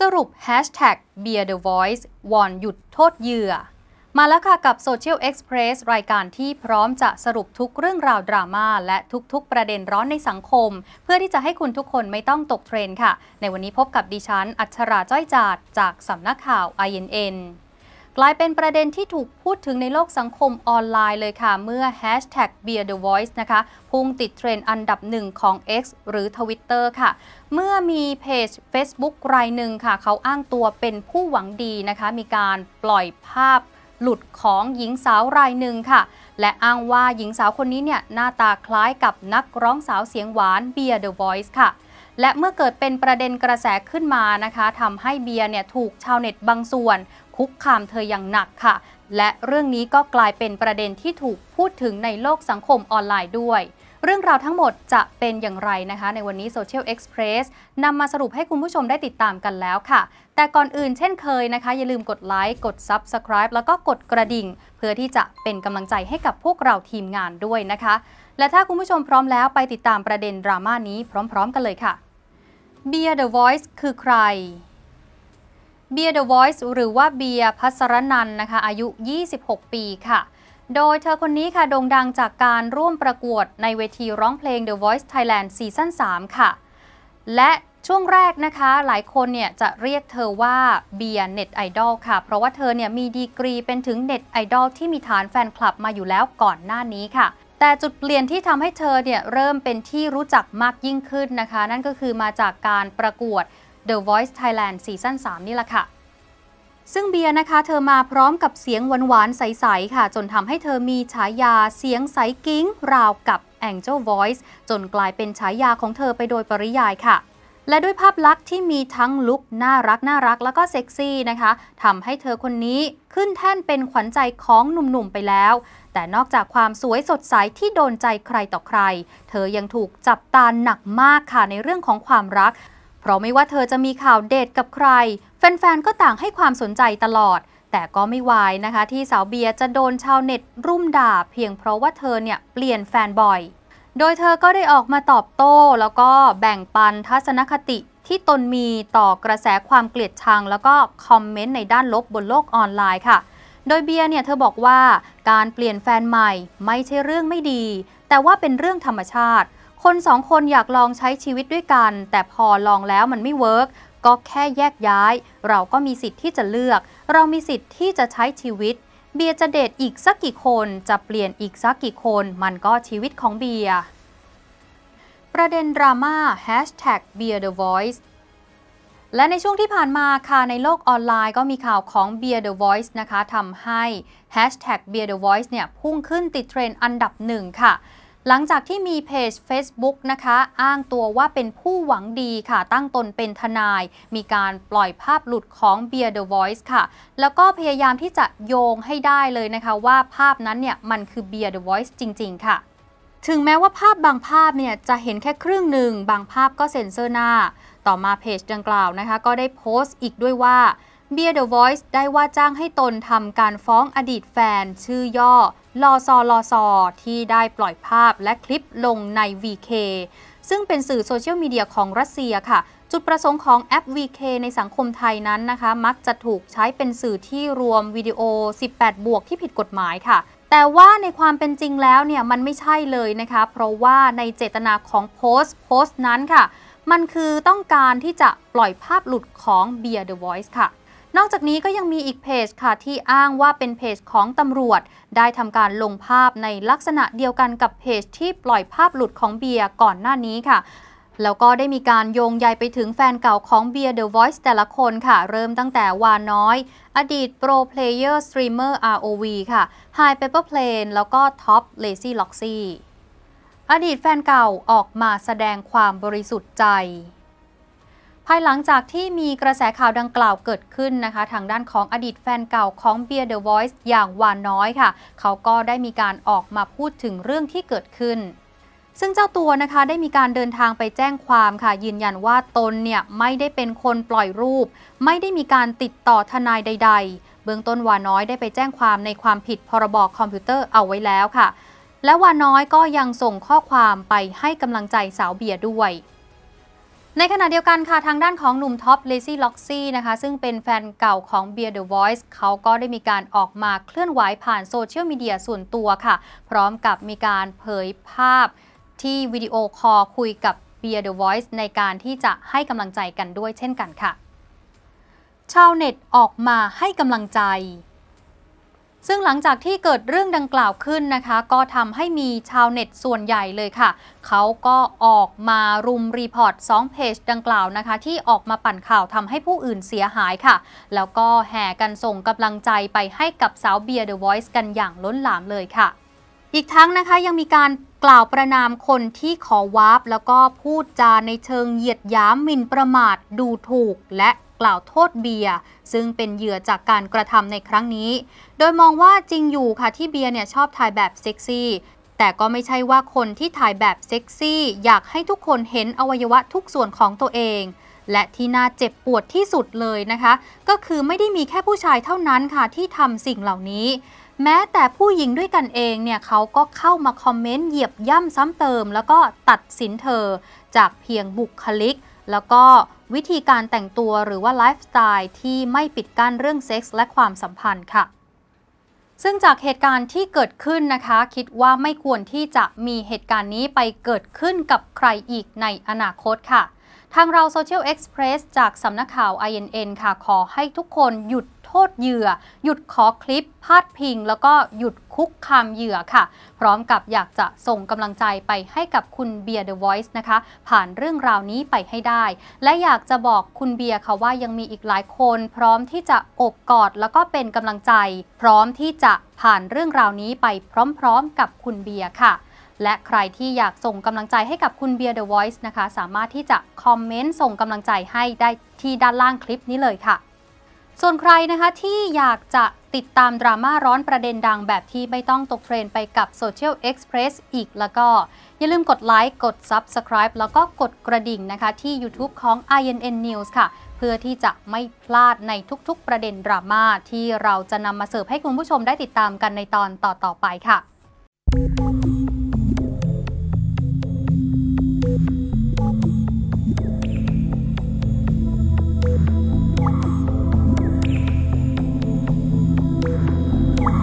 สรุป Hashtag b e a r the Voice วอนหยุดโทษเหยื่อ มาแล้วค่ะกับ Social Express รายการที่พร้อมจะสรุปทุกเรื่องราวดราม่าและทุกๆประเด็นร้อนในสังคม เพื่อที่จะให้คุณทุกคนไม่ต้องตกเทรนค่ะ ในวันนี้พบกับดิฉัน อัชราจ้อยจาดจากสำนักข่าว INN กลายเป็นประเด็นที่ถูกพูดถึงในโลกสังคมออนไลน์เลยค่ะ เมื่อ hashtag b e a r the Voice นะคะพุ่งติดเทรนด์อันดับหนึ่งของ X หรือ Twitter ค่ะ เมื่อมีเพจ Facebook รายหนึ่งค่ะเขาอ้างตัวเป็นผู้หวังดีนะคะ มีการปล่อยภาพหลุดของหญิงสาวรายหนึ่งค่ะ และอ้างว่าหญิงสาวคนนี้เนี่ยหน้าตาคล้ายกับนักร้องสาวเสียงหวานเบียร์เดอะ Voice ค่ะ และเมื่อเกิดเป็นประเด็นกระแสขึ้นมานะคะทำให้เบียร์เนี่ยถูกชาวเน็ตบางส่วนคุกคามเธออย่างหนักค่ะ และเรื่องนี้ก็กลายเป็นประเด็นที่ถูกพูดถึงในโลกสังคมออนไลน์ด้วย เรื่องราวทั้งหมดจะเป็นอย่างไรนะคะในวันนี้ Social Express นำมาสรุปให้คุณผู้ชมได้ติดตามกันแล้วค่ะ แต่ก่อนอื่นเช่นเคยนะคะ อย่าลืมกดไลค์ กด Subscribe แล้วก็กดกระดิ่ง เพื่อที่จะเป็นกำลังใจให้กับพวกเราทีมงานด้วยนะคะ และถ้าคุณผู้ชมพร้อมแล้วไปติดตามประเด็นดราม่านี้พร้อม ๆ กันเลยค่ะ เบียร์เดอะวอยซ์คือใครเบียร์เดอะวอยซ์หรือว่าเบียร์พัสรนันนะคะ อายุ 26 ปีค่ะ โดยเธอคนนี้ค่ะโด่งดังจากการร่วมประกวดในเวทีร้องเพลง The Voice Thailand ซีซั่น3 ค่ะ และช่วงแรกนะคะหลายคนเนี่ยจะเรียกเธอว่าเบียร์เน็ตไอดอลค่ะ เพราะว่าเธอเนี่ยมีดีกรีเป็นถึงเน็ตไอดอลที่มีฐานแฟนคลับมาอยู่แล้วก่อนหน้านี้ค่ะ แต่จุดเปลี่ยนที่ทำให้เธอเนี่ยเริ่มเป็นที่รู้จักมากยิ่งขึ้นนะคะ นั่นก็คือมาจากการประกวด The Voice Thailand ซีซั่น3นี่แหละค่ะ ซึ่งเบียร์นะคะเธอมาพร้อมกับเสียงหวานๆใส ๆ ค่ะ จนทำให้เธอมีฉายาเสียงใสกิ้งราวกับ Angel Voice จนกลายเป็นฉายาของเธอไปโดยปริยายค่ะ และด้วยภาพลักษณ์ที่มีทั้งลุคน่ารักน่ารักแล้วก็เซ็กซี่นะคะทำให้เธอคนนี้ขึ้นแท่นเป็นขวัญใจของหนุ่ม ๆ ไปแล้ว แต่นอกจากความสวยสดใสที่โดนใจใครต่อใคร เธอยังถูกจับตาหนักมากค่ะในเรื่องของความรักเพราะไม่ว่าเธอจะมีข่าวเดทกับใคร แฟน ๆ ก็ต่างให้ความสนใจตลอด แต่ก็ไม่วายนะคะที่สาวเบียจะโดนชาวเน็ตรุ่มด่า เพียงเพราะว่าเธอเนี่ยเปลี่ยนแฟนบ่อย โดยเธอก็ได้ออกมาตอบโต้แล้วก็แบ่งปันทัศนคติที่ตนมีต่อกระแสความเกลียดชังแล้วก็คอมเมนต์ในด้านลบบนโลกออนไลน์ค่ะ โดยเบียร์เนี่ยเธอบอกว่าการเปลี่ยนแฟนใหม่ ไม่ใช่เรื่องไม่ดี แต่ว่าเป็นเรื่องธรรมชาติคนสองคนอยากลองใช้ชีวิตด้วยกัน แต่พอลองแล้วมันไม่เวิร์กก็แค่แยกย้าย เราก็มีสิทธิ์ที่จะเลือก เรามีสิทธิ์ที่จะใช้ชีวิตเบียร์จะเดทอีกสักกี่คนจะเปลี่ยนอีกสักกี่คนมันก็ชีวิตของเบียร์ประเด็นดราม่า hashtag Beer the Voice และในช่วงที่ผ่านมาค่ะ ในโลกออนไลน์ก็มีข่าวของ Beer the Voice นะคะทำให้ hashtag Beer the Voice เนี่ยพุ่งขึ้นติดเทรนด์อันดับหนึ่งค่ะหลังจากที่มีเพจ Facebook นะคะ อ้างตัวว่าเป็นผู้หวังดีค่ะตั้งตนเป็นทนาย มีการปล่อยภาพหลุดของเบียร์เดอะวอยซ์ค่ะ แล้วก็พยายามที่จะโยงให้ได้เลยนะคะ ว่าภาพนั้นเนี่ย มันคือเบียร์เดอะวอยซ์จริงๆ ค่ะ ถึงแม้ว่าภาพบางภาพเนี่ย จะเห็นแค่ครึ่งหนึ่งบางภาพก็เซ็นเซอร์หน้า ต่อมาเพจดังกล่าวนะคะ ก็ได้โพสต์อีกด้วยว่าเบียร์เดอะวอยซ์ได้ว่าจ้างให้ตนทำการฟ้องอดีตแฟนชื่อย่อลอซอลอซอที่ได้ปล่อยภาพและคลิปลงใน VK ซึ่งเป็นสื่อโซเชียลมีเดียของรัสเซียค่ะ จุดประสงค์ของแอป VK ในสังคมไทยนั้นนะคะ มักจะถูกใช้เป็นสื่อที่รวมวิดีโอ 18 บวกที่ผิดกฎหมายค่ะ แต่ว่าในความเป็นจริงแล้วเนี่ย มันไม่ใช่เลยนะคะ เพราะว่าในเจตนาของโพสต์ โพสต์นั้นค่ะ มันคือต้องการที่จะปล่อยภาพหลุดของ b e e r the v อ i c e ค่ะนอกจากนี้ก็ยังมีอีกเพจค่ะ ที่อ้างว่าเป็นเพจของตำรวจได้ทำการลงภาพในลักษณะเดียวกันกับเพจที่ปล่อยภาพหลุดของเบียร์ก่อนหน้านี้ค่ะ แล้วก็ได้มีการโยงใยไปถึงแฟนเก่าของเบียร์เดอะวอยซ์แต่ละคนค่ะ เริ่มตั้งแต่วาน้อยอดีตโปรเพลเยอร์สตรีมเมอร์ ROV ค่ะไฮเปเปอร์เพลนแล้วก็ท็อปเลซี่ล็อกซี่อดีตแฟนเก่าออกมาแสดงความบริสุทธิ์ใจภายหลังจากที่มีกระแสข่าวดังกล่าวเกิดขึ้นนะคะ ทางด้านของอดีตแฟนเก่าของเบียร์เดอะวอยซ์อย่างวานน้อยค่ะเขาก็ได้มีการออกมาพูดถึงเรื่องที่เกิดขึ้น ซึ่งเจ้าตัวนะคะได้มีการเดินทางไปแจ้งความค่ะยืนยันว่าตนเนี่ยไม่ได้เป็นคนปล่อยรูป ไม่ได้มีการติดต่อทนายใดๆ เบื้องต้นวาน้อยได้ไปแจ้งความในความผิดพรบคอมพิวเตอร์เอาไว้แล้วค่ะ และวาน้อยก็ยังส่งข้อความไปให้กำลังใจสาวเบียร์ด้วยในขณะเดียวกันค่ะ ทางด้านของหนุ่มท็อปเลซี่ล็อกซี่นะคะ ซึ่งเป็นแฟนเก่าของเบียร์เดอะวอยซ์เขาก็ได้มีการออกมาเคลื่อนไหวผ่านโซเชียลมีเดียส่วนตัวค่ะ พร้อมกับมีการเผยภาพที่วิดีโอคอลคุยกับเบียร์เดอะวอยซ์ในการที่จะให้กำลังใจกันด้วยเช่นกันค่ะ ชาวเน็ตออกมาให้กำลังใจซึ่งหลังจากที่เกิดเรื่องดังกล่าวขึ้นนะคะ ก็ทำให้มีชาวเน็ตส่วนใหญ่เลยค่ะ เขาก็ออกมารุมรีพอร์ต 2 เพจดังกล่าวนะคะ ที่ออกมาปั่นข่าวทำให้ผู้อื่นเสียหายค่ะ แล้วก็แห่กันส่งกำลังใจไปให้กับสาวเบียร์เดอะวอยซ์กันอย่างล้นหลามเลยค่ะ อีกทั้งนะคะยังมีการกล่าวประนามคนที่ขอวาร์ปแล้วก็พูดจาในเชิงเหยียดหยามหมิ่นประมาทดูถูกและกล่าวโทษเบียร์ซึ่งเป็นเหยื่อจากการกระทำในครั้งนี้ โดยมองว่าจริงอยู่ค่ะ ที่เบียร์เนี่ยชอบถ่ายแบบเซ็กซี่แต่ก็ไม่ใช่ว่าคนที่ถ่ายแบบเซ็กซี่อยากให้ทุกคนเห็นอวัยวะทุกส่วนของตัวเอง และที่น่าเจ็บปวดที่สุดเลยนะคะ ก็คือไม่ได้มีแค่ผู้ชายเท่านั้นค่ะที่ทำสิ่งเหล่านี้ แม้แต่ผู้หญิงด้วยกันเองเนี่ยเขาก็เข้ามาคอมเมนต์เหยียบย่ำซ้ำเติม แล้วก็ตัดสินเธอจากเพียงบุคลิก แล้วก็วิธีการแต่งตัวหรือว่าไลฟ์สไตล์ที่ไม่ปิดกั้นเรื่องเซ็กส์และความสัมพันธ์ค่ะ ซึ่งจากเหตุการณ์ที่เกิดขึ้นนะคะ คิดว่าไม่ควรที่จะมีเหตุการณ์นี้ไปเกิดขึ้นกับใครอีกในอนาคตค่ะ ทางเรา Social Express จากสำนักข่าว INN ค่ะขอให้ทุกคนหยุดทษเหยื่อ หยุดขอคลิปพาดพิง แล้วก็หยุดคุกคามเหยื่อค่ะ พร้อมกับอยากจะส่งกำลังใจไปให้กับคุณเบียร์เดอะวอ์นะคะ ผ่านเรื่องราวนี้ไปให้ได้ และอยากจะบอกคุณเบียร์ค่ะว่ายังมีอีกหลายคนพร้อมที่จะอบกอดแล้วก็เป็นกำลังใจ พร้อมที่จะผ่านเรื่องราวนี้ไปพร้อมๆกับคุณเบียร์ค่ะ และใครที่อยากส่งกำลังใจให้กับคุณเบียร์เดอะวอ์นะคะ สามารถที่จะคอมเมนต์ส่งกำลังใจให้ได้ที่ด้านล่างคลิปนี้เลยค่ะส่วนใครนะคะที่อยากจะติดตามดราม่าร้อนประเด็นดังแบบที่ไม่ต้องตกเทรนไปกับ Social Express อีกแล้วก็ อย่าลืมกดไลค์กด Subscribe แล้วก็กดกระดิ่งนะคะที่ YouTube ของ INN News ค่ะ เพื่อที่จะไม่พลาดในทุกๆประเด็นดราม่าที่เราจะนำมาเสิร์ฟให้คุณผู้ชมได้ติดตามกันในตอนต่อๆไปค่ะ